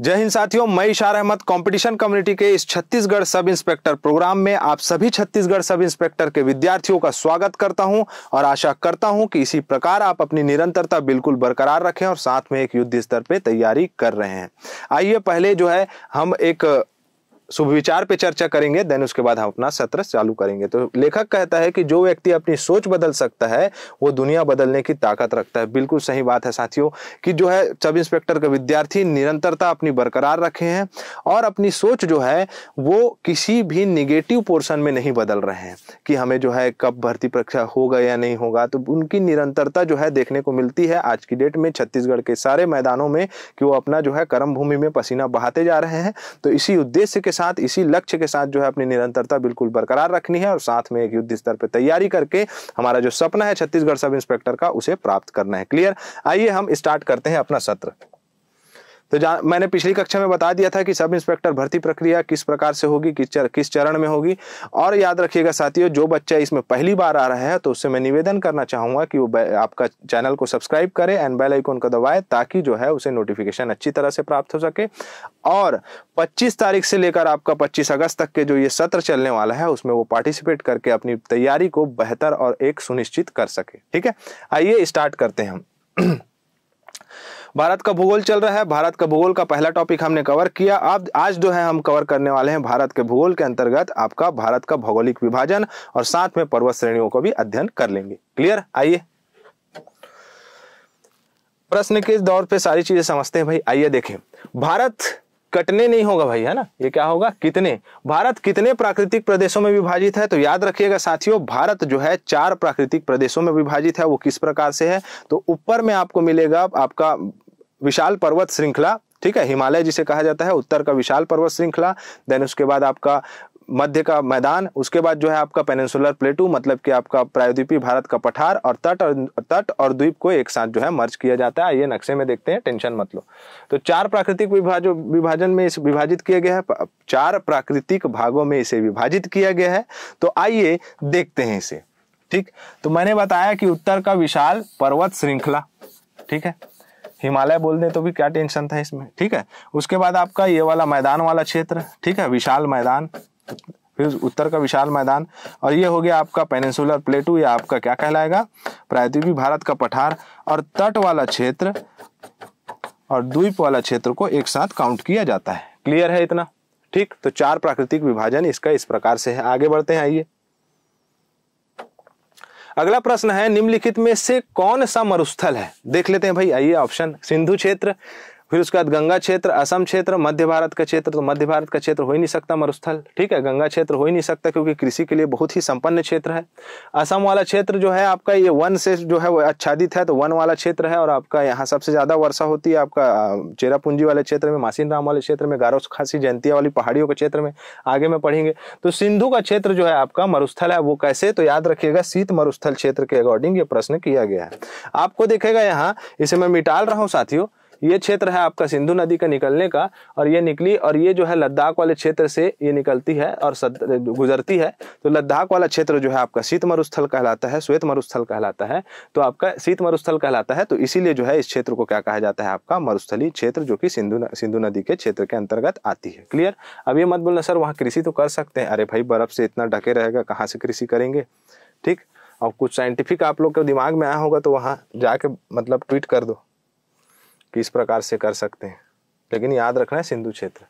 जय हिंद साथियों मई इशार अहमद कंपटीशन कम्युनिटी के इस छत्तीसगढ़ सब इंस्पेक्टर प्रोग्राम में आप सभी छत्तीसगढ़ सब इंस्पेक्टर के विद्यार्थियों का स्वागत करता हूं और आशा करता हूं कि इसी प्रकार आप अपनी निरंतरता बिल्कुल बरकरार रखें और साथ में एक युद्ध स्तर पर तैयारी कर रहे हैं आइए पहले जो है हम एक सुविचार पे चर्चा करेंगे देन उसके बाद हम अपना सत्र चालू करेंगे तो लेखक कहता है कि जो व्यक्ति अपनी सोच बदल सकता है वो दुनिया बदलने की ताकत रखता है बिल्कुल सही बात है साथियों कि जो है सब इंस्पेक्टर के विद्यार्थी निरंतरता अपनी बरकरार रखे हैं और अपनी सोच जो है वो किसी भी निगेटिव पोर्सन में नहीं बदल रहे हैं कि हमें जो है कब भर्ती परीक्षा होगा या नहीं होगा तो उनकी निरंतरता जो है देखने को मिलती है आज की डेट में छत्तीसगढ़ के सारे मैदानों में कि वो अपना जो है कर्म भूमि में पसीना बहाते जा रहे हैं तो इसी उद्देश्य के साथ इसी लक्ष्य के साथ जो है अपनी निरंतरता बिल्कुल बरकरार रखनी है और साथ में एक युद्ध स्तर पर तैयारी करके हमारा जो सपना है छत्तीसगढ़ सब इंस्पेक्टर का उसे प्राप्त करना है क्लियर आइए हम स्टार्ट करते हैं अपना सत्र तो मैंने पिछली कक्षा में बता दिया था कि सब इंस्पेक्टर भर्ती प्रक्रिया किस प्रकार से होगी किस चर, किस चरण में होगी और याद रखिएगा साथियों जो बच्चा इसमें पहली बार आ रहा है तो उससे मैं निवेदन करना चाहूंगा कि वो आपका चैनल को सब्सक्राइब करे एंड बेल आइकोन को दबाए ताकि जो है उसे नोटिफिकेशन अच्छी तरह से प्राप्त हो सके और 25 तारीख से लेकर आपका 25 अगस्त तक के जो ये सत्र चलने वाला है उसमें वो पार्टिसिपेट करके अपनी तैयारी को बेहतर और एक सुनिश्चित कर सके ठीक है आइए स्टार्ट करते हैं हम भारत का भूगोल चल रहा है भारत का भूगोल का पहला टॉपिक हमने कवर किया अब आज जो है हम कवर करने वाले हैं भारत के भूगोल के अंतर्गत आपका भारत का भौगोलिक विभाजन और साथ में पर्वत श्रेणियों को भी अध्ययन कर लेंगे क्लियर आइए प्रश्न के दौर पे सारी चीजें समझते हैं भाई आइए देखें भारत कटने नहीं होगा भाई है ना ये क्या होगा कितने भारत कितने प्राकृतिक प्रदेशों में विभाजित है तो याद रखिएगा साथियों भारत जो है चार प्राकृतिक प्रदेशों में विभाजित है वो किस प्रकार से है तो ऊपर में आपको मिलेगा आपका विशाल पर्वत श्रृंखला ठीक है हिमालय जिसे कहा जाता है उत्तर का विशाल पर्वत श्रृंखला देन उसके बाद आपका मध्य का मैदान उसके बाद जो है आपका पेनेंसुलर प्लेटू मतलब कि आपका प्रायद्वीपी भारत का पठार और तट और तट और द्वीप को एक साथ जो है मर्ज किया जाता है ये नक्शे में देखते हैं टेंशन मत लो तो चार प्राकृतिक विभाज विभाजन में इस विभाजित किया गया है चार प्राकृतिक भागों में इसे विभाजित किया गया है तो आइए देखते हैं इसे ठीक तो मैंने बताया कि उत्तर का विशाल पर्वत श्रृंखला ठीक है हिमालय बोल दें तो भी क्या टेंशन था इसमें ठीक है उसके बाद आपका ये वाला मैदान वाला क्षेत्र ठीक है विशाल मैदान फिर उत्तर का विशाल मैदान और ये हो गया आपका पेनिनसुलर प्लेटू या आपका क्या कहलाएगा प्रायद्वीपी भारत का पठार और तट वाला क्षेत्र और द्वीप वाला क्षेत्र को एक साथ काउंट किया जाता है क्लियर है इतना ठीक तो चार प्राकृतिक विभाजन इसका इस प्रकार से है आगे बढ़ते हैं आइए अगला प्रश्न है निम्नलिखित में से कौन सा मरुस्थल है देख लेते हैं भाई आइए ऑप्शन सिंधु क्षेत्र फिर उसके बाद गंगा क्षेत्र असम क्षेत्र मध्य भारत का क्षेत्र तो मध्य भारत का क्षेत्र हो ही नहीं सकता मरुस्थल ठीक है गंगा क्षेत्र हो ही नहीं सकता क्योंकि कृषि के लिए बहुत ही संपन्न क्षेत्र है असम वाला क्षेत्र जो है आपका ये वन से जो है वो आच्छादित है तो वन वाला क्षेत्र है और आपका यहाँ सबसे ज़्यादा वर्षा होती है आपका चेरापूंजी वाले क्षेत्र में मासीन राम वाले क्षेत्र में गारो खासी जयंतिया वाली पहाड़ियों के क्षेत्र में आगे में पढ़ेंगे तो सिंधु का क्षेत्र जो है आपका मरुस्थल है वो कैसे तो याद रखिएगा शीत मरुस्थल क्षेत्र के अकॉर्डिंग ये प्रश्न किया गया है आपको देखेगा यहाँ इसे मैं मिटाल रहा हूँ साथियों ये क्षेत्र है आपका सिंधु नदी का निकलने का और ये निकली और ये जो है लद्दाख वाले क्षेत्र से ये निकलती है और सद, गुजरती है तो लद्दाख वाला क्षेत्र जो है आपका शीत मरुस्थल कहलाता है श्वेत मरुस्थल कहलाता है तो आपका शीत मरुस्थल कहलाता है तो इसीलिए जो है इस क्षेत्र को क्या कहा जाता है आपका मरुस्थली क्षेत्र जो कि सिंधु सिंधु नदी के क्षेत्र के अंतर्गत आती है क्लियर अब ये मत बोलना सर वहाँ कृषि तो कर सकते हैं अरे भाई बर्फ से इतना ढके रहेगा कहाँ से कृषि करेंगे ठीक और कुछ साइंटिफिक आप लोग के दिमाग में आया होगा तो वहाँ जाके मतलब ट्वीट कर दो किस प्रकार से कर सकते हैं लेकिन याद रखना है सिंधु क्षेत्र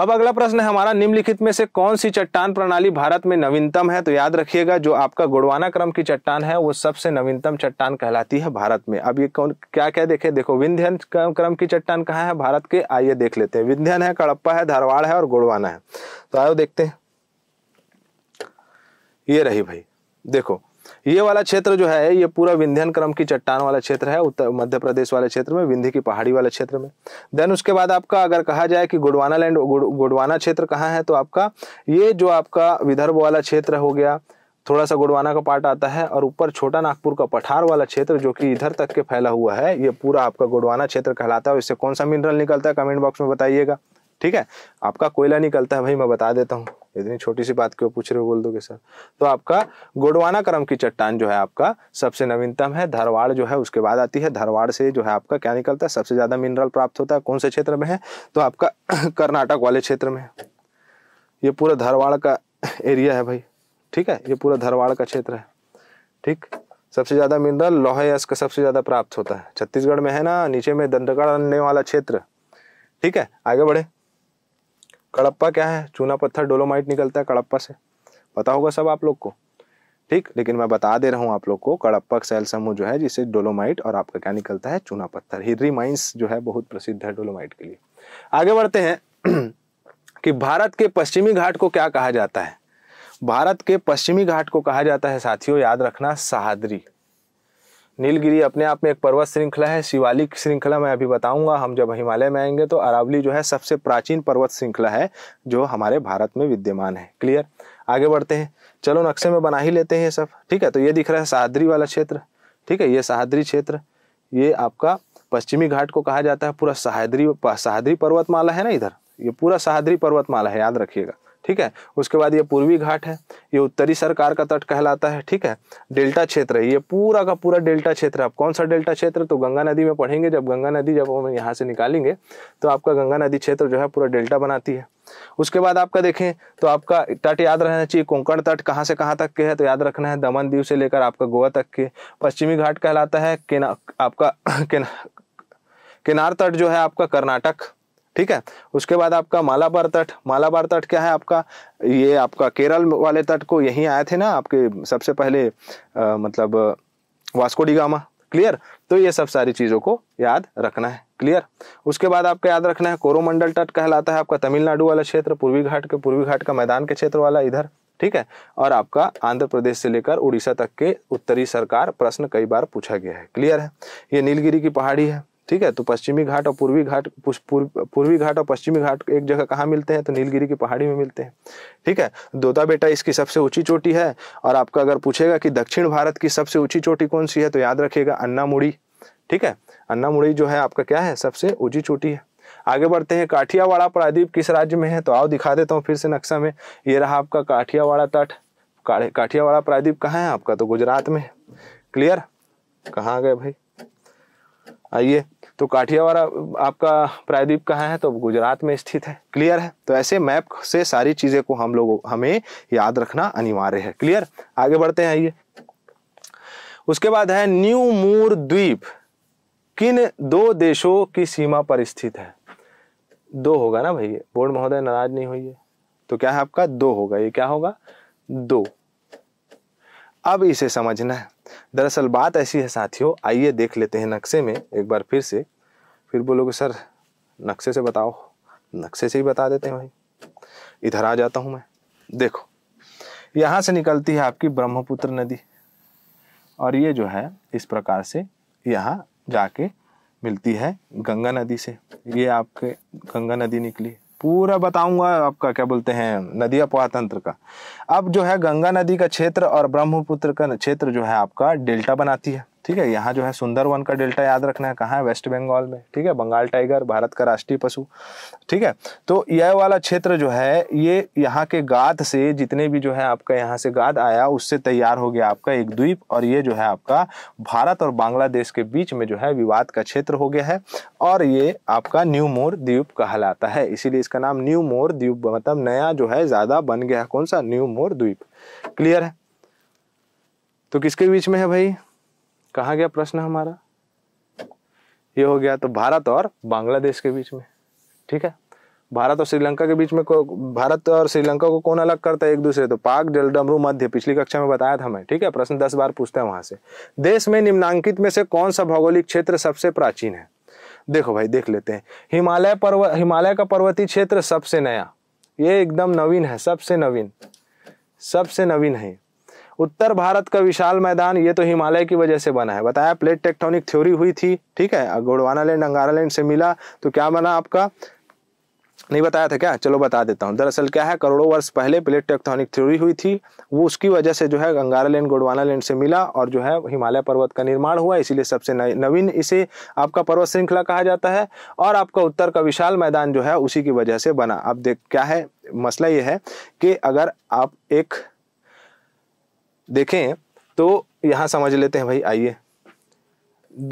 अब अगला प्रश्न है हमारा निम्नलिखित में से कौन सी चट्टान प्रणाली भारत में नवीनतम है तो याद रखिएगा जो आपका गुड़वाना क्रम की चट्टान है वो सबसे नवीनतम चट्टान कहलाती है भारत में अब ये कौन क्या क्या देखे देखो विंध्यन क्रम की चट्टान कहाँ है भारत के आइए देख लेते हैं विंध्यन है कड़प्पा है धारवाड़ है और गुड़वाना है तो आयो देखते हैं ये रही भाई देखो ये वाला क्षेत्र जो है ये पूरा विंध्यन क्रम की चट्टान वाला क्षेत्र है उत्तर मध्य प्रदेश वाले क्षेत्र में विंध्य की पहाड़ी वाले क्षेत्र में देन उसके बाद आपका अगर कहा जाए कि गुडवाना लैंड गुड़वाना क्षेत्र कहाँ है तो आपका ये जो आपका विदर्भ वाला क्षेत्र हो गया थोड़ा सा गुड़वाना का पार्ट आता है और ऊपर छोटा नागपुर का पठार वाला क्षेत्र जो कि इधर तक के फैला हुआ है ये पूरा आपका गुड़वाना क्षेत्र कहलाता है इससे कौन सा मिनरल निकलता है कमेंट बॉक्स में बताइएगा ठीक है आपका कोयला निकलता है भाई मैं बता देता हूँ इतनी छोटी सी बात क्यों पूछ रहे हो बोल दोगे सर तो आपका गोडवाना क्रम की चट्टान जो है आपका सबसे नवीनतम है धरवाड़ जो है उसके बाद आती है धरवाड़ से जो है आपका क्या निकलता है सबसे ज़्यादा मिनरल प्राप्त होता है कौन से क्षेत्र में है तो आपका कर्नाटक वाले क्षेत्र में ये पूरा धरवाड़ का एरिया है भाई ठीक है ये पूरा धरवाड़ का क्षेत्र है ठीक सबसे ज़्यादा मिनरल लोहे अस्क का सबसे ज़्यादा प्राप्त होता है छत्तीसगढ़ में है ना नीचे में दंडगढ़ वाला क्षेत्र ठीक है आगे बढ़े कड़प्पा क्या है चूना पत्थर डोलोमाइट निकलता है कड़प्पा से पता होगा सब आप लोग को ठीक लेकिन मैं बता दे रहा हूँ आप लोग को कड़प्पा सेल समूह जो है जिसे डोलोमाइट और आपका क्या निकलता है चूना पत्थर हिर्री माइंस जो है बहुत प्रसिद्ध है डोलोमाइट के लिए आगे बढ़ते हैं कि भारत के पश्चिमी घाट को क्या कहा जाता है भारत के पश्चिमी घाट को कहा जाता है साथियों याद रखना सहाद्री नीलगिरी अपने आप में एक पर्वत श्रृंखला है शिवालिक श्रृंखला मैं अभी बताऊंगा हम जब हिमालय में आएंगे तो अरावली जो है सबसे प्राचीन पर्वत श्रृंखला है जो हमारे भारत में विद्यमान है क्लियर आगे बढ़ते हैं चलो नक्शे में बना ही लेते हैं सब ठीक है तो ये दिख रहा है सहाद्री वाला क्षेत्र ठीक है ये सहाद्री क्षेत्र ये आपका पश्चिमी घाट को कहा जाता है पूरा सहाद्री सहाद्री पर्वतमाला है ना इधर ये पूरा सहाद्री पर्वतमाला है याद रखिएगा ठीक है उसके बाद ये पूर्वी घाट है ये उत्तरी सरकार का तट कहलाता है ठीक है डेल्टा क्षेत्र है ये पूरा का पूरा डेल्टा क्षेत्र है आप कौन सा डेल्टा क्षेत्र तो गंगा नदी में पढ़ेंगे जब गंगा नदी जब हम यहाँ से निकालेंगे तो आपका गंगा नदी क्षेत्र जो है पूरा डेल्टा बनाती है उसके बाद आपका देखें तो आपका तट याद रहना चाहिए कोंकण तट कहाँ से कहाँ तक के है तो याद रखना है दमन दीव से लेकर आपका गोवा तक के पश्चिमी घाट कहलाता है आपका किनार तट जो है आपका कर्नाटक ठीक है उसके बाद आपका मालाबार तट मालाबार तट क्या है आपका ये आपका केरल वाले तट को यहीं आए थे ना आपके सबसे पहले आ, मतलब वास्कोडिगामा क्लियर तो ये सब सारी चीज़ों को याद रखना है क्लियर उसके बाद आपका याद रखना है कोरोमंडल तट कहलाता है आपका तमिलनाडु वाला क्षेत्र पूर्वी घाट के पूर्वी घाट का मैदान के क्षेत्र वाला इधर ठीक है और आपका आंध्र प्रदेश से लेकर उड़ीसा तक के उत्तरी सरकार प्रश्न कई बार पूछा गया है क्लियर है ये नीलगिरी की पहाड़ी है ठीक है तो पश्चिमी घाट और पूर्वी घाट पूर्वी घाट और पश्चिमी घाट एक जगह कहाँ मिलते हैं तो नीलगिरी की पहाड़ी में मिलते हैं ठीक है दोता बेटा इसकी सबसे ऊंची चोटी है और आपका अगर पूछेगा कि दक्षिण भारत की सबसे ऊंची चोटी कौन सी है तो याद रखिएगा अन्नामुड़ी ठीक है अन्नामुड़ी जो है आपका क्या है सबसे ऊंची चोटी है आगे बढ़ते हैं काठियावाड़ा प्रादीप किस राज्य में है तो आओ दिखा देता हूँ फिर से नक्शा में ये रहा आपका काठियावाड़ा तट काठियावाड़ा प्रादीप कहाँ है आपका तो गुजरात में क्लियर कहाँ गए भाई आइए तो काठियावाड़ा आपका प्रायद्वीप कहाँ है तो गुजरात में स्थित है क्लियर है तो ऐसे मैप से सारी चीज़ें को हम लोग हमें याद रखना अनिवार्य है क्लियर आगे बढ़ते हैं आइए उसके बाद है न्यू मूर द्वीप किन दो देशों की सीमा पर स्थित है दो होगा ना भैया बोर्ड महोदय नाराज नहीं हुई है तो क्या है आपका दो होगा ये क्या होगा दो अब इसे समझना है दरअसल बात ऐसी है साथियों आइए देख लेते हैं नक्शे में एक बार फिर से फिर बोलोगे सर नक्शे से बताओ नक्शे से ही बता देते हैं भाई इधर आ जाता हूँ मैं देखो यहाँ से निकलती है आपकी ब्रह्मपुत्र नदी और ये जो है इस प्रकार से यहाँ जाके मिलती है गंगा नदी से ये आपके गंगा नदी निकली पूरा बताऊंगा आपका क्या बोलते हैं नदी अपवाह तंत्र का अब जो है गंगा नदी का क्षेत्र और ब्रह्मपुत्र का क्षेत्र जो है आपका डेल्टा बनाती है ठीक है यहाँ जो है सुंदरवन का डेल्टा याद रखना है कहाँ है वेस्ट बंगाल में ठीक है बंगाल टाइगर भारत का राष्ट्रीय पशु ठीक है तो यह वाला क्षेत्र जो है ये यहाँ के गाद से जितने भी जो है आपका यहाँ से गाद आया उससे तैयार हो गया आपका एक द्वीप और ये जो है आपका भारत और बांग्लादेश के बीच में जो है विवाद का क्षेत्र हो गया है और ये आपका न्यू मोर द्वीप कहलाता है इसीलिए इसका नाम न्यू मोर द्वीप मतलब नया जो है ज्यादा बन गया है कौन सा न्यू मोर द्वीप क्लियर है तो किसके बीच में है भाई कहा गया प्रश्न हमारा ये हो गया तो भारत और बांग्लादेश के बीच में ठीक है भारत और श्रीलंका के बीच में को भारत और श्रीलंका को कौन अलग करता है एक दूसरे तो पाक जलडमरू मध्य पिछली कक्षा में बताया था हमें ठीक है प्रश्न दस बार पूछता है वहां से देश में निम्नांकित में से कौन सा भौगोलिक क्षेत्र सबसे प्राचीन है देखो भाई देख लेते हैं हिमालय पर्वत हिमालय का पर्वतीय क्षेत्र सबसे नया ये एकदम नवीन है सबसे नवीन सबसे नवीन है उत्तर भारत का विशाल मैदान ये तो हिमालय की वजह से बना है बताया प्लेट टेक्टोनिक थ्योरी हुई थी ठीक है गोडवाना लैंड अंगारा लैंड से मिला तो क्या बना आपका नहीं बताया था क्या चलो बता देता हूँ दरअसल क्या है करोड़ों वर्ष पहले प्लेट टेक्टोनिक थ्योरी हुई थी वो उसकी वजह से जो है गंगारा लैंड गोडवाना लैंड से मिला और जो है हिमालय पर्वत का निर्माण हुआ इसीलिए सबसे नवीन इसे आपका पर्वत श्रृंखला कहा जाता है और आपका उत्तर का विशाल मैदान जो है उसी की वजह से बना अब देख क्या है मसला यह है कि अगर आप एक देखें तो यहाँ समझ लेते हैं भाई आइए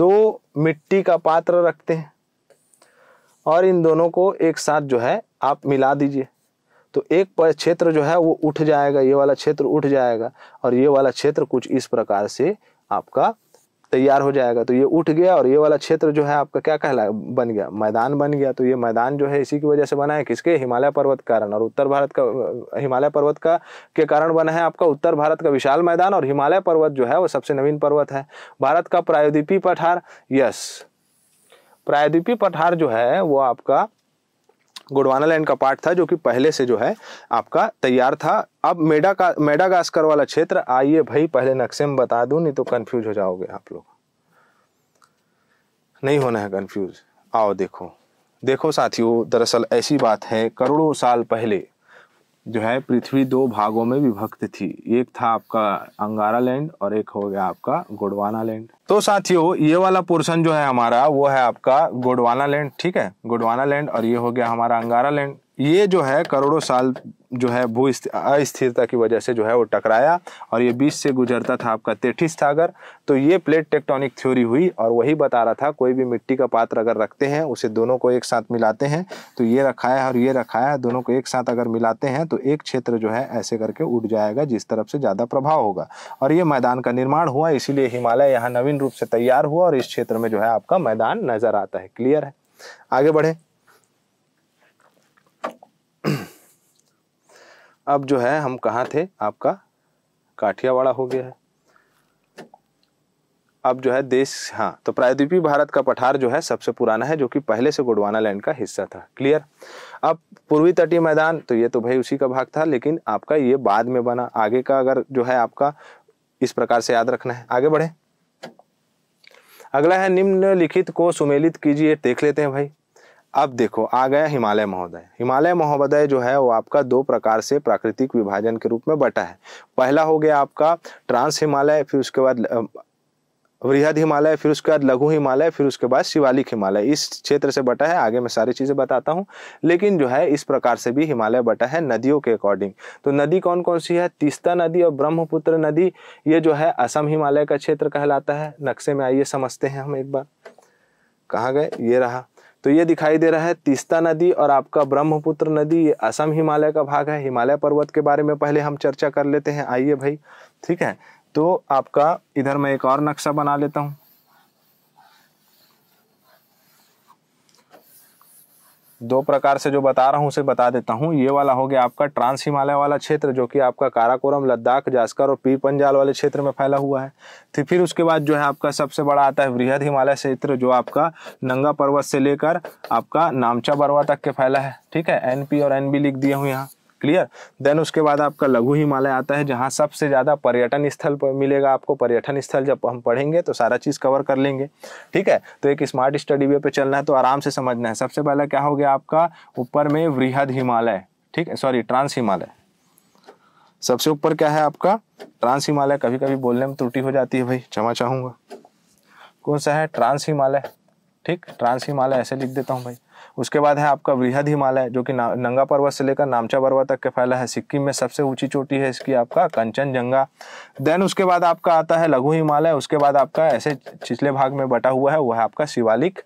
दो मिट्टी का पात्र रखते हैं और इन दोनों को एक साथ जो है आप मिला दीजिए तो एक क्षेत्र जो है वो उठ जाएगा ये वाला क्षेत्र उठ जाएगा और ये वाला क्षेत्र कुछ इस प्रकार से आपका तैयार हो जाएगा तो ये उठ गया और ये वाला क्षेत्र जो है आपका क्या कहला बन गया मैदान बन गया तो ये मैदान जो है इसी की वजह से बना है किसके हिमालय पर्वत कारण और उत्तर भारत का हिमालय पर्वत का के कारण बना है आपका उत्तर भारत का विशाल मैदान और हिमालय पर्वत जो है वो सबसे नवीन पर्वत है भारत का प्रायद्वीपी पठार यस प्रायद्वीपी पठार जो है वो आपका गुड़वाना लैंड का पार्ट था जो कि पहले से जो है आपका तैयार था अब मेडा का मेडागास्कर वाला क्षेत्र आइए भाई पहले नक्शे में बता दूं नहीं तो कंफ्यूज हो जाओगे आप लोग नहीं होना है कंफ्यूज आओ देखो देखो साथियों दरअसल ऐसी बात है करोड़ों साल पहले जो है पृथ्वी दो भागों में विभक्त थी एक था आपका अंगारा लैंड और एक हो गया आपका गोडवाना लैंड तो साथियों ये वाला पोर्शन जो है हमारा वो है आपका गोडवाना लैंड ठीक है गोडवाना लैंड और ये हो गया हमारा अंगारा लैंड ये जो है करोड़ों साल जो है भू अस्थिरता की वजह से जो है वो टकराया और ये बीच से गुजरता था आपका तेठी सागर तो ये प्लेट टेक्टोनिक थ्योरी हुई और वही बता रहा था कोई भी मिट्टी का पात्र अगर रखते हैं उसे दोनों को एक साथ मिलाते हैं तो ये रखा है और ये रखा है दोनों को एक साथ अगर मिलाते हैं तो एक क्षेत्र जो है ऐसे करके उठ जाएगा जिस तरफ से ज़्यादा प्रभाव होगा और ये मैदान का निर्माण हुआ इसीलिए हिमालय यहाँ नवीन रूप से तैयार हुआ और इस क्षेत्र में जो है आपका मैदान नज़र आता है क्लियर है आगे बढ़े अब जो है हम कहाँ थे आपका काठियावाड़ा हो गया है अब जो है देश हाँ तो प्रायद्वीपी भारत का पठार जो है सबसे पुराना है जो कि पहले से गुडवाना लैंड का हिस्सा था क्लियर अब पूर्वी तटीय मैदान तो ये तो भाई उसी का भाग था लेकिन आपका ये बाद में बना आगे का अगर जो है आपका इस प्रकार से याद रखना है आगे बढ़े अगला है निम्नलिखित को सुमेलित कीजिए देख लेते हैं भाई अब देखो आ गया हिमालय महोदय हिमालय महोदय जो है वो आपका दो प्रकार से प्राकृतिक विभाजन के रूप में बटा है पहला हो गया आपका ट्रांस हिमालय फिर उसके बाद वृहद हिमालय फिर उसके बाद लघु हिमालय फिर उसके बाद शिवालिक हिमालय इस क्षेत्र से बटा है आगे मैं सारी चीज़ें बताता हूँ लेकिन जो है इस प्रकार से भी हिमालय बटा है नदियों के अकॉर्डिंग तो नदी कौन कौन सी है तीस्ता नदी और ब्रह्मपुत्र नदी ये जो है असम हिमालय का क्षेत्र कहलाता है नक्शे में आइए समझते हैं हम एक बार कहाँ गए ये रहा तो ये दिखाई दे रहा है तीस्ता नदी और आपका ब्रह्मपुत्र नदी ये असम हिमालय का भाग है हिमालय पर्वत के बारे में पहले हम चर्चा कर लेते हैं आइए भाई ठीक है तो आपका इधर मैं एक और नक्शा बना लेता हूँ दो प्रकार से जो बता रहा हूँ उसे बता देता हूँ ये वाला हो गया आपका ट्रांस हिमालय वाला क्षेत्र जो कि आपका काराकोरम लद्दाख जास्कर और पी पंजाल वाले क्षेत्र में फैला हुआ है तो फिर उसके बाद जो है आपका सबसे बड़ा आता है वृहद हिमालय क्षेत्र जो आपका नंगा पर्वत से लेकर आपका नामचा पर्वत तक के फैला है ठीक है एन और एन लिख दिए हूँ यहाँ क्लियर देन उसके बाद आपका लघु हिमालय आता है जहाँ सबसे ज़्यादा पर्यटन स्थल पर मिलेगा आपको पर्यटन स्थल जब हम पढ़ेंगे तो सारा चीज़ कवर कर लेंगे ठीक है तो एक स्मार्ट स्टडी वे पे चलना है तो आराम से समझना है सबसे पहला क्या हो गया आपका ऊपर में वृहद हिमालय ठीक है सॉरी ट्रांस हिमालय सबसे ऊपर क्या है आपका ट्रांस हिमालय कभी कभी बोलने में त्रुटि हो जाती है भाई क्षमा चाहूँगा कौन सा है ट्रांस हिमालय ठीक ट्रांस हिमालय ऐसे लिख देता हूँ भाई उसके बाद है आपका वृहद हिमालय जो कि नंगा पर्वत से लेकर नामचा पर्वत तक के फैला है सिक्किम में सबसे ऊंची चोटी है इसकी आपका कंचनजंगा देन उसके बाद आपका आता है लघु हिमालय उसके बाद आपका ऐसे छिछले भाग में बटा हुआ है वह आपका शिवालिक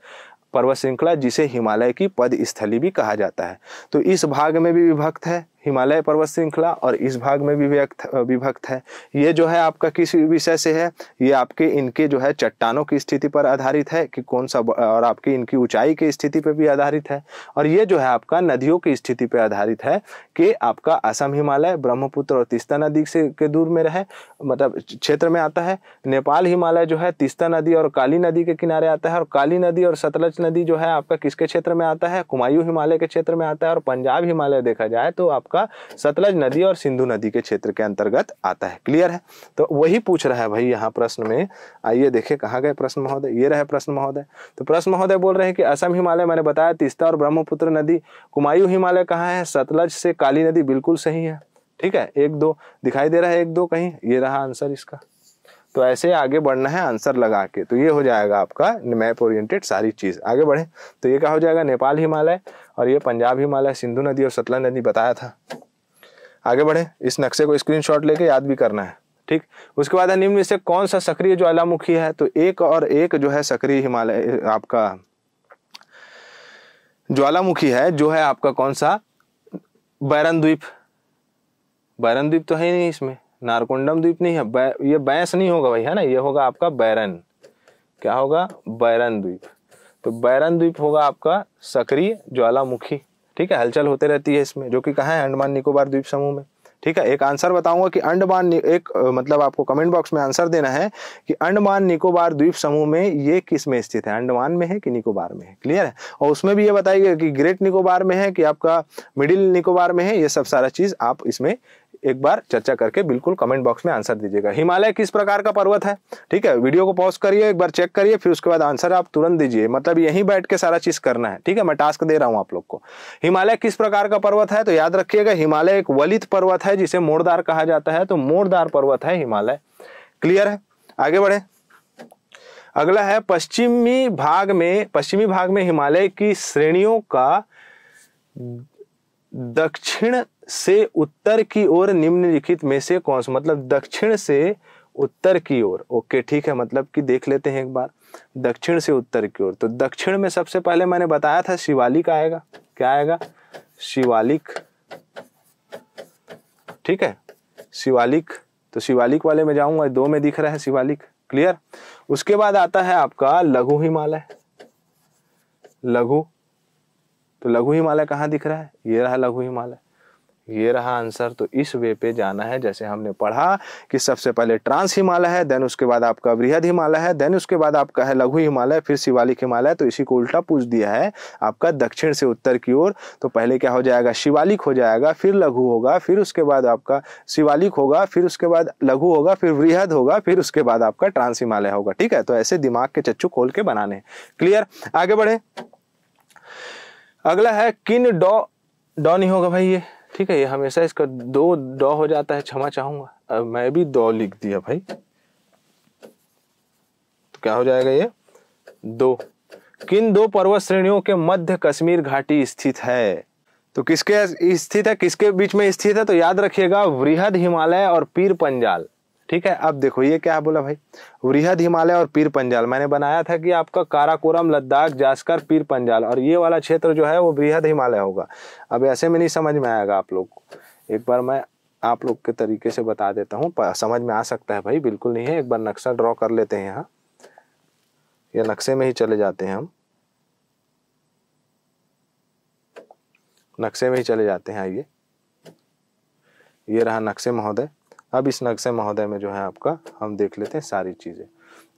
पर्वत श्रृंखला जिसे हिमालय की पद स्थली भी कहा जाता है तो इस भाग में भी विभक्त है हिमालय पर्वत श्रृंखला और इस भाग में भी विभक्त विभक्त है ये जो है आपका किस विषय से है ये आपके इनके जो है चट्टानों की स्थिति पर आधारित है कि कौन सा और आपके इनकी ऊंचाई की स्थिति पर भी आधारित है और ये जो है आपका नदियों की स्थिति पर आधारित है कि आपका असम हिमालय ब्रह्मपुत्र और तिस्ता नदी से के दूर में रहे मतलब क्षेत्र में आता है नेपाल हिमालय जो है तिस्ता नदी और काली नदी के किनारे आता है और काली नदी और सतलज नदी जो है आपका किसके क्षेत्र में आता है कुमायूं हिमालय के क्षेत्र में आता है और पंजाब हिमालय देखा जाए तो आपका आपका सतलज नदी और सिंधु नदी के क्षेत्र के अंतर्गत आता है क्लियर है तो वही पूछ रहा है भाई यहाँ प्रश्न में आइए देखे कहाँ गए प्रश्न महोदय ये रहे प्रश्न महोदय तो प्रश्न महोदय बोल रहे हैं कि असम हिमालय मैंने बताया तीस्ता और ब्रह्मपुत्र नदी कुमायूं हिमालय कहाँ है सतलज से काली नदी बिल्कुल सही है ठीक है एक दो दिखाई दे रहा है एक दो कहीं ये रहा आंसर इसका तो ऐसे आगे बढ़ना है आंसर लगा के तो ये हो जाएगा आपका मैप ओरिएंटेड सारी चीज़ आगे बढ़े तो ये क्या हो जाएगा नेपाल हिमालय और ये पंजाब हिमालय सिंधु नदी और सतला नदी बताया था आगे बढ़े इस नक्शे को स्क्रीनशॉट लेके याद भी करना है ठीक उसके बाद है निम्न से कौन सा सक्रिय ज्वालामुखी है तो एक और एक जो है सक्रिय हिमालय आपका ज्वालामुखी है जो है आपका कौन सा बैरन द्वीप बैरन द्वीप तो है ही नहीं इसमें नारकुंडम द्वीप नहीं है बै, ये बैंस नहीं होगा भाई है ना ये होगा आपका बैरन क्या होगा बैरन द्वीप तो बैरन द्वीप होगा आपका सक्रिय ज्वालामुखी ठीक है हलचल होते रहती है इसमें जो कि कहा है अंडमान निकोबार द्वीप समूह में ठीक है एक आंसर बताऊंगा कि अंडमान एक मतलब आपको कमेंट बॉक्स में आंसर देना है कि अंडमान निकोबार द्वीप समूह में ये किस में स्थित है अंडमान में है कि निकोबार में है क्लियर है और उसमें भी ये बताइएगा कि ग्रेट निकोबार में है कि आपका मिडिल निकोबार में है ये सब सारा चीज़ आप इसमें एक बार चर्चा करके बिल्कुल कमेंट बॉक्स में आंसर दीजिएगा हिमालय किस प्रकार का पर्वत है ठीक है वीडियो को पॉज करिए एक बार चेक करिए फिर उसके बाद आंसर आप तुरंत दीजिए मतलब यहीं बैठ के सारा चीज करना है ठीक है मैं टास्क दे रहा हूं आप लोग को हिमालय किस प्रकार का पर्वत है तो याद रखिएगा हिमालय एक वलित पर्वत है जिसे मोड़दार कहा जाता है तो मोड़दार पर्वत है हिमालय क्लियर है आगे बढ़े अगला है पश्चिमी भाग में पश्चिमी भाग में हिमालय की श्रेणियों का दक्षिण से उत्तर की ओर निम्नलिखित में से कौन सा मतलब दक्षिण से उत्तर की ओर ओके ठीक है मतलब कि देख लेते हैं एक बार दक्षिण से उत्तर की ओर तो दक्षिण में सबसे पहले मैंने बताया था शिवालिक आएगा क्या आएगा शिवालिक ठीक है शिवालिक तो शिवालिक वाले में जाऊंगा दो में दिख रहा है शिवालिक क्लियर उसके बाद आता है आपका लघु हिमालय लघु तो लघु हिमालय कहाँ दिख रहा है ये रहा लघु हिमालय ये रहा आंसर तो इस वे पे जाना है जैसे हमने पढ़ा कि सबसे पहले ट्रांस हिमालय है देन उसके बाद आपका वृहद हिमालय है देन उसके बाद आपका है लघु हिमालय फिर शिवालिक हिमालय तो इसी को उल्टा पूछ दिया है आपका दक्षिण से उत्तर की ओर तो पहले क्या हो जाएगा शिवालिक हो जाएगा फिर लघु होगा फिर उसके बाद आपका शिवालिक होगा फिर उसके बाद लघु होगा फिर वृहद होगा फिर उसके बाद आपका ट्रांस हिमालय होगा ठीक है तो ऐसे दिमाग के चच्चू खोल के बनाने क्लियर आगे बढ़े अगला है किन डॉ डॉ नहीं होगा भाई ये ठीक है ये हमेशा इसका दो डॉ हो जाता है क्षमा चाहूंगा अब मैं भी दो लिख दिया भाई तो क्या हो जाएगा ये दो किन दो पर्वत श्रेणियों के मध्य कश्मीर घाटी स्थित है तो किसके स्थित है किसके बीच में स्थित है तो याद रखिएगा वृहद हिमालय और पीर पंजाल ठीक है अब देखो ये क्या बोला भाई वृहद हिमालय और पीर पंजाल मैंने बनाया था कि आपका काराकोरम लद्दाख जास्कर पीर पंजाल और ये वाला क्षेत्र जो है वो वृहद हिमालय होगा अब ऐसे में नहीं समझ में आएगा आप लोग को एक बार मैं आप लोग के तरीके से बता देता हूँ समझ में आ सकता है भाई बिल्कुल नहीं है एक बार नक्शा ड्रॉ कर लेते हैं यहाँ ये नक्शे में ही चले जाते हैं हम नक्शे में ही चले जाते हैं आइए ये रहा नक्शे महोदय अब इस नक्शे महोदय में जो है आपका हम देख लेते हैं सारी चीज़ें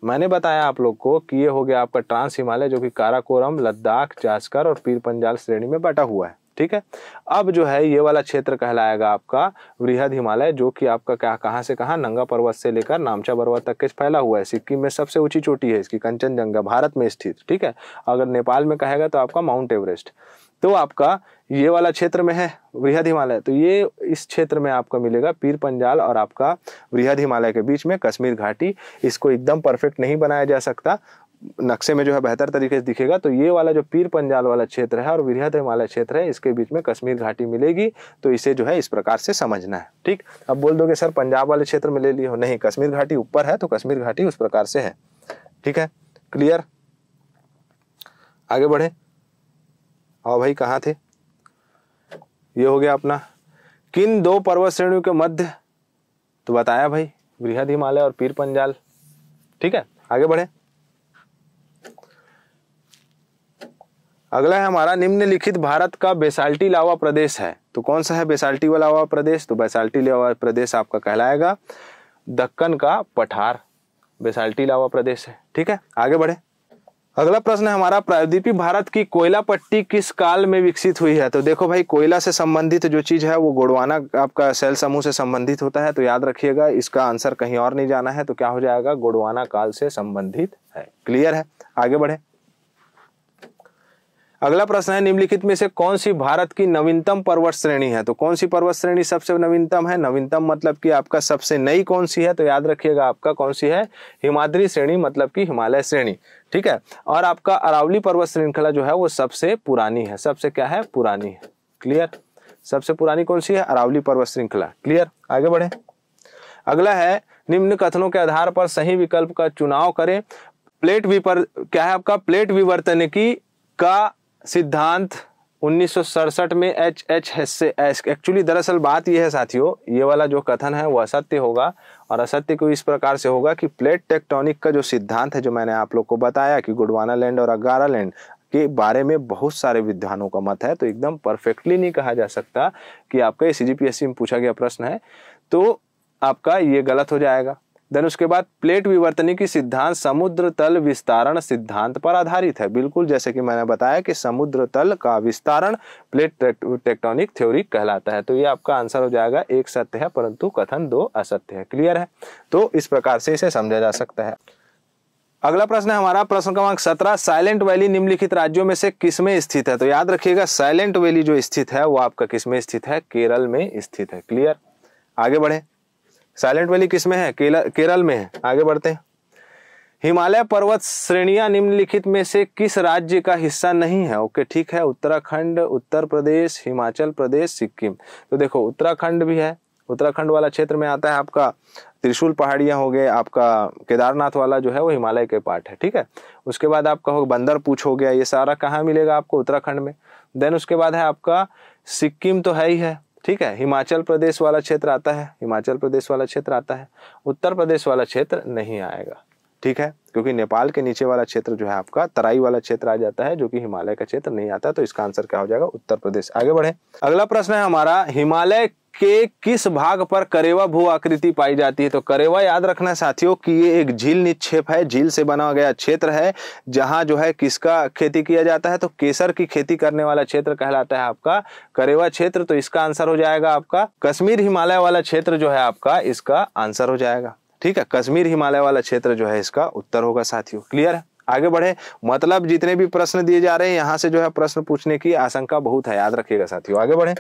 मैंने बताया आप लोग को कि ये हो गया आपका ट्रांस हिमालय जो कि काराकोरम लद्दाख जास्कर और पीर पंजाल श्रेणी में बटा हुआ है ठीक है अब जो है ये वाला क्षेत्र कहलाएगा आपका वृहद हिमालय जो कि आपका क्या कहाँ से कहाँ नंगा पर्वत से लेकर नामचा पर्वत तक के फैला हुआ है सिक्किम में सबसे ऊंची चोटी है इसकी कंचनजंगा भारत में स्थित ठीक है अगर नेपाल में कहेगा तो आपका माउंट एवरेस्ट तो आपका ये वाला क्षेत्र में है वृहद हिमालय तो ये इस क्षेत्र में आपको मिलेगा पीर पंजाल और आपका वृहद हिमालय के बीच में कश्मीर घाटी इसको एकदम परफेक्ट नहीं बनाया जा सकता नक्शे में जो है बेहतर तरीके से दिखेगा तो ये वाला जो पीर पंजाल वाला क्षेत्र है और वृहद हिमालय क्षेत्र है इसके बीच में कश्मीर घाटी मिलेगी तो इसे जो है इस प्रकार से समझना है ठीक अब बोल दोगे सर पंजाब वाले क्षेत्र में ले लियो नहीं कश्मीर घाटी ऊपर है तो कश्मीर घाटी उस प्रकार से है ठीक है क्लियर आगे बढ़े और भाई कहाँ थे ये हो गया अपना किन दो पर्वत श्रेणियों के मध्य तो बताया भाई बृहद हिमालय और पीर पंजाल ठीक है आगे बढ़े अगला है हमारा निम्नलिखित भारत का बेसाल्टी लावा प्रदेश है तो कौन सा है बेसाल्टी लावा प्रदेश तो बेसाल्टी लावा प्रदेश आपका कहलाएगा दक्कन का पठार बेसाल्टी लावा प्रदेश है ठीक है आगे बढ़े अगला प्रश्न है हमारा प्रायद्वीपी भारत की कोयला पट्टी किस काल में विकसित हुई है तो देखो भाई कोयला से संबंधित जो चीज़ है वो गोडवाना आपका सेल समूह से संबंधित होता है तो याद रखिएगा इसका आंसर कहीं और नहीं जाना है तो क्या हो जाएगा गोडवाना काल से संबंधित है क्लियर है आगे बढ़े अगला प्रश्न है निम्नलिखित में से कौन सी भारत की नवीनतम पर्वत श्रेणी है तो कौन सी पर्वत श्रेणी सबसे नवीनतम है नवीनतम मतलब कि आपका सबसे नई कौन सी है तो याद रखिएगा आपका कौन सी है हिमाद्री श्रेणी मतलब कि हिमालय श्रेणी ठीक है और आपका अरावली पर्वत श्रृंखला जो है वो सबसे पुरानी है सबसे क्या है पुरानी है क्लियर सबसे पुरानी कौन सी है अरावली पर्वत श्रृंखला क्लियर आगे बढ़े अगला है निम्न कथनों के आधार पर सही विकल्प का चुनाव करें प्लेट विपर क्या है आपका प्लेट विवर्तन की का सिद्धांत उन्नीस में एच एच हेस्से एक्चुअली दरअसल बात यह है साथियों ये वाला जो कथन है वह असत्य होगा और असत्य को इस प्रकार से होगा कि प्लेट टेक्टोनिक का जो सिद्धांत है जो मैंने आप लोग को बताया कि गुडवाना लैंड और अगारा लैंड के बारे में बहुत सारे विद्वानों का मत है तो एकदम परफेक्टली नहीं कहा जा सकता कि आपका ये सी में पूछा गया प्रश्न है तो आपका ये गलत हो जाएगा देन उसके बाद प्लेट विवर्तनी की सिद्धांत समुद्र तल विस्तारण सिद्धांत पर आधारित है बिल्कुल जैसे कि मैंने बताया कि समुद्र तल का विस्तारण प्लेट टेक्टोनिक थ्योरी कहलाता है तो ये आपका आंसर हो जाएगा एक सत्य है परंतु कथन दो असत्य है क्लियर है तो इस प्रकार से इसे समझा जा सकता है अगला प्रश्न है हमारा प्रश्न क्रमांक सत्रह साइलेंट वैली निम्नलिखित राज्यों में से किसमें स्थित है तो याद रखिएगा साइलेंट वैली जो स्थित है वो आपका किसमें स्थित है केरल में स्थित है क्लियर आगे बढ़े साइलेंट वैली किस में है केरल में है आगे बढ़ते हैं हिमालय पर्वत श्रेणिया निम्नलिखित में से किस राज्य का हिस्सा नहीं है ओके ठीक है उत्तराखंड उत्तर प्रदेश हिमाचल प्रदेश सिक्किम तो देखो उत्तराखंड भी है उत्तराखंड वाला क्षेत्र में आता है आपका त्रिशूल पहाड़ियां हो गए आपका केदारनाथ वाला जो है वो हिमालय के पार्ट है ठीक है उसके बाद आपका हो बंदर पूछ हो गया ये सारा कहाँ मिलेगा आपको उत्तराखंड में देन उसके बाद है आपका सिक्किम तो है ही है ठीक है हिमाचल प्रदेश वाला क्षेत्र आता है हिमाचल प्रदेश वाला क्षेत्र आता है उत्तर प्रदेश वाला क्षेत्र नहीं आएगा ठीक है क्योंकि नेपाल के नीचे वाला क्षेत्र जो है आपका तराई वाला क्षेत्र आ जाता है जो कि हिमालय का क्षेत्र नहीं आता तो इसका आंसर क्या हो जाएगा उत्तर प्रदेश आगे बढ़े अगला प्रश्न है हमारा हिमालय के किस भाग पर करेवा भू आकृति पाई जाती है तो करेवा याद रखना साथियों कि ये एक झील निक्षेप है झील से बना गया क्षेत्र है जहां जो है किसका खेती किया जाता है तो केसर की खेती करने वाला क्षेत्र कहलाता है आपका करेवा क्षेत्र तो इसका आंसर हो जाएगा आपका कश्मीर हिमालय वाला क्षेत्र जो है आपका इसका आंसर हो जाएगा ठीक है कश्मीर हिमालय वाला क्षेत्र जो है इसका उत्तर होगा साथियों क्लियर है आगे बढ़े मतलब जितने भी प्रश्न दिए जा रहे हैं यहाँ से जो है प्रश्न पूछने की आशंका बहुत है याद रखिएगा साथियों आगे बढ़े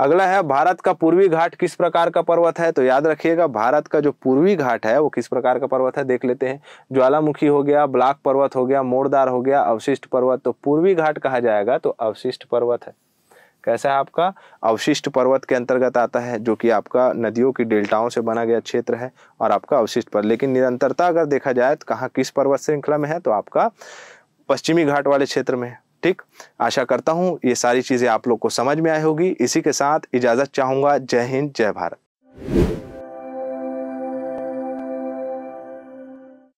अगला है भारत का पूर्वी घाट किस प्रकार का पर्वत है तो याद रखिएगा भारत का जो पूर्वी घाट है वो किस प्रकार का पर्वत है देख लेते हैं ज्वालामुखी हो गया ब्लाक पर्वत हो गया मोड़दार हो गया अवशिष्ट पर्वत तो पूर्वी घाट कहा जाएगा तो अवशिष्ट पर्वत है कैसा है आपका अवशिष्ट पर्वत के अंतर्गत आता है जो कि आपका नदियों की डेल्टाओं से बना गया क्षेत्र है और आपका अवशिष्ट पर्वत लेकिन निरंतरता अगर देखा जाए तो कहाँ किस पर्वत श्रृंखला में है तो आपका पश्चिमी घाट वाले क्षेत्र में ठीक आशा करता हूँ ये सारी चीज़ें आप लोग को समझ में आई होगी इसी के साथ इजाज़त चाहूँगा जय हिंद जय भारत